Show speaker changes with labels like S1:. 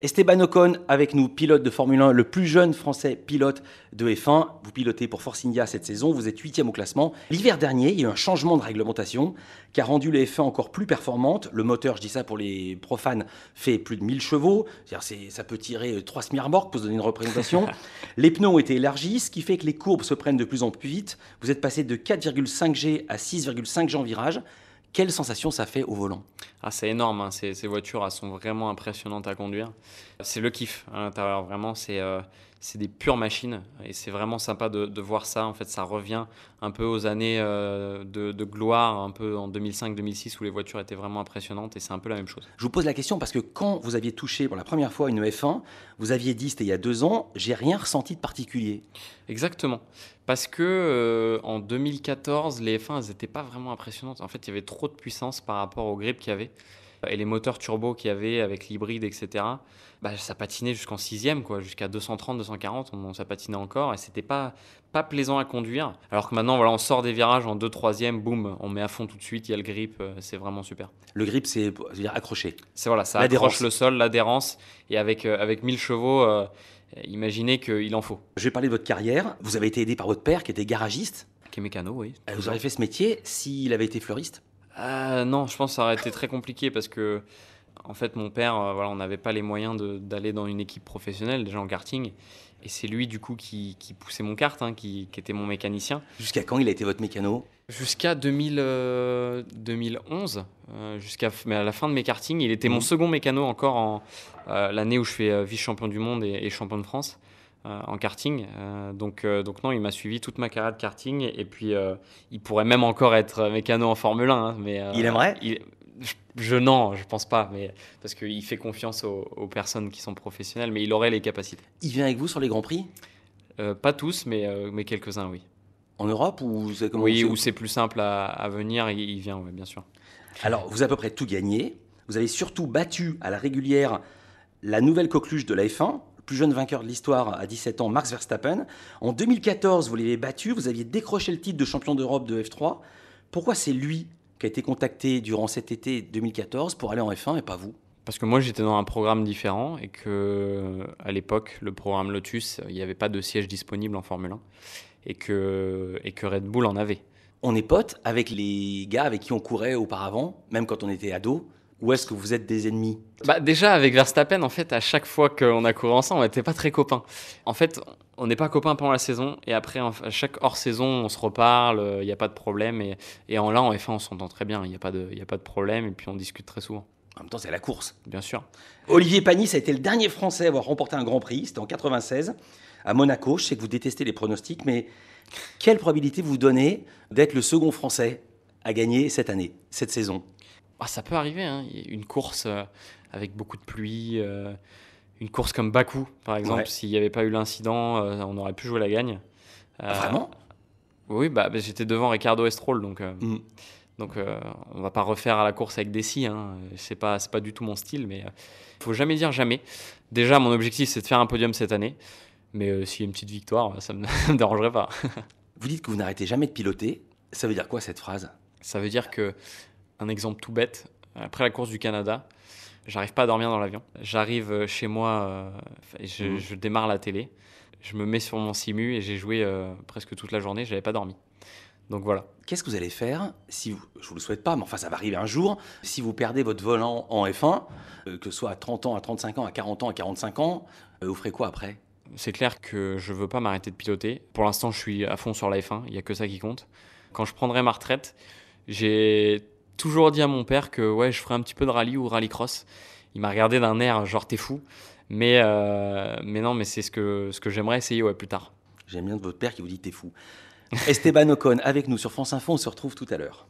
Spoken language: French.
S1: Esteban Ocon avec nous, pilote de Formule 1, le plus jeune français pilote de F1. Vous pilotez pour Force India cette saison, vous êtes huitième au classement. L'hiver dernier, il y a eu un changement de réglementation qui a rendu les F1 encore plus performantes. Le moteur, je dis ça pour les profanes, fait plus de 1000 chevaux. ça peut tirer euh, trois semi pour se donner une représentation. les pneus ont été élargis, ce qui fait que les courbes se prennent de plus en plus vite. Vous êtes passé de 4,5G à 6,5G en virage. Quelle sensation ça fait au volant
S2: ah, C'est énorme, hein. ces, voitures sont vraiment impressionnantes à conduire. C'est le kiff hein, à l'intérieur, vraiment. C'est euh, c'est des pures machines et c'est vraiment sympa de, voir ça. En fait, ça revient un peu aux années euh, de, gloire, un peu en 2005-2006 où les voitures étaient vraiment impressionnantes et c'est un peu la même chose.
S1: Je vous pose la question parce que quand vous aviez touché pour la première fois une F1, vous aviez dit c'était il y a deux ans, j'ai rien ressenti de particulier. Exactement,
S2: parce que euh, en 2014, les F1 elles n'étaient pas vraiment impressionnantes. En fait, il y avait trop de puissance par rapport au grip qu'il y avait et les moteurs turbo qu'il y avait avec l'hybride, etc. Bah, ça patinait jusqu'en 6 quoi, jusqu'à 230, 240, on, ça patinait encore et c'était pas, pas plaisant à conduire. Alors que maintenant, voilà, on sort des virages en 2, 3 boum, on met à fond tout de suite, il y a le grip, euh, c'est vraiment super. Le grip, c'est accroché. C'est voilà, ça accroche le sol, l'adhérence et avec, euh, avec 1000 chevaux. Euh, imaginez qu'il en faut. Je vais parler de votre carrière. Vous avez été aidé
S1: par votre père qui était garagiste. Qui est mécano, oui. Vous auriez fait ce métier s'il avait été fleuriste
S2: euh, non, je pense que ça aurait été très compliqué parce que, en fait, mon père, euh, on n'avait pas les moyens d'aller dans une équipe professionnelle, déjà en karting. Et c'est lui, du coup, qui, poussait mon kart, hein, qui, était mon mécanicien. Jusqu'à quand il a été votre mécano Jusqu'à 2011, euh, jusqu'à mais à la fin de mes kartings. Il était mon mmh. second mécano encore en l'année où je fais vice-champion du monde et, champion de France. Euh, en karting. Euh, donc, euh, donc non, il m'a suivi toute ma carrière de karting et puis il pourrait même encore être mécano en Formule 1. Hein, mais, il aimerait je, je, non, je pense pas, mais parce qu'il fait confiance aux, personnes qui sont professionnelles, mais il aurait les capacités. Il vient avec vous sur les grands prix Pas tous, mais, mais quelques-uns, oui. En Europe Oui, où c'est plus simple à, venir, il, vient, bien sûr.
S1: Alors, vous avez à peu près tout gagné. Vous avez surtout battu à la régulière la nouvelle coqueluche de la F1, plus jeune vainqueur de l'histoire à 17 ans, Max Verstappen. En 2014, vous l'avez battu, vous aviez décroché le titre de champion d'Europe de F3. Pourquoi c'est lui qui a été contacté durant cet été 2014
S2: pour aller en F1 et pas vous Parce que moi j'étais dans un programme différent et que à l'époque, le programme Lotus, il n'y avait pas de siège disponible en Formule 1 et que, et que Red Bull en avait. On est potes avec les gars avec qui on courait
S1: auparavant,
S2: même quand on était ado ou est-ce que vous êtes des ennemis bah Déjà, avec Verstappen, en fait, à chaque fois qu'on a couru ensemble, on n'était pas très copains. En fait, on n'est pas copains pendant la saison, et après, à chaque hors-saison, on se reparle, il euh, n'y a pas de problème. Et, en là, en f on s'entend très bien, il n'y a, pas de, a pas de problème, et puis on discute très souvent. En même temps, c'est la course. Bien sûr.
S1: Olivier Panis ça a été le dernier Français à avoir remporté un Grand Prix, c'était en 96, à Monaco. Je sais que vous détestez les pronostics, mais quelle probabilité vous donnez d'être le second Français à gagner cette année, cette
S2: saison ah, ça peut arriver. Hein. Une course euh, avec beaucoup de pluie, euh, une course comme Bakou, par exemple, s'il n'y avait pas eu l'incident, euh, on aurait pu jouer la gagne. Ah, vraiment Oui, bah, j'étais devant Ricardo Estrol, donc. on mm. Donc, on va pas refaire à la course avec des scies. Hein. C'est pas, pas du tout mon style, mais il faut jamais dire jamais. Déjà, mon objectif, c'est de faire un podium cette année. Mais s'il y a une petite victoire, ça me, me dérangerait pas. vous dites que vous n'arrêtez jamais de piloter. Ça veut dire quoi cette phrase Ça veut dire que un exemple tout bête, après la course du Canada, j'arrive pas à dormir dans l'avion. J'arrive euh, chez moi, euh, mhm. je, démarre la télé, je me mets sur mon simu et j'ai joué euh, presque toute la journée, j'avais pas dormi. Donc voilà. Qu'est-ce que vous allez faire si vous, je vous le souhaite pas, mais enfin ça va
S1: arriver un jour, si vous perdez votre volant en F1, que ce soit à 30 ans, à 35 ans, à 40 ans, à
S2: 45 ans, vous ferez quoi après C'est clair que je veux pas m'arrêter de piloter. Pour l'instant, je suis à fond sur la F1, il y a que ça qui compte. Quand je prendrai ma retraite, j'ai toujours dit à mon père que ouais, je ferais un petit peu de rallye ou cross. Il m'a regardé d'un air genre t'es fou. Mais, euh, mais non, mais c'est ce que, ce que j'aimerais essayer ouais, plus tard. J'aime bien votre père qui vous dit t'es
S1: fou. Esteban Ocon avec nous sur France Info, on se retrouve tout à l'heure.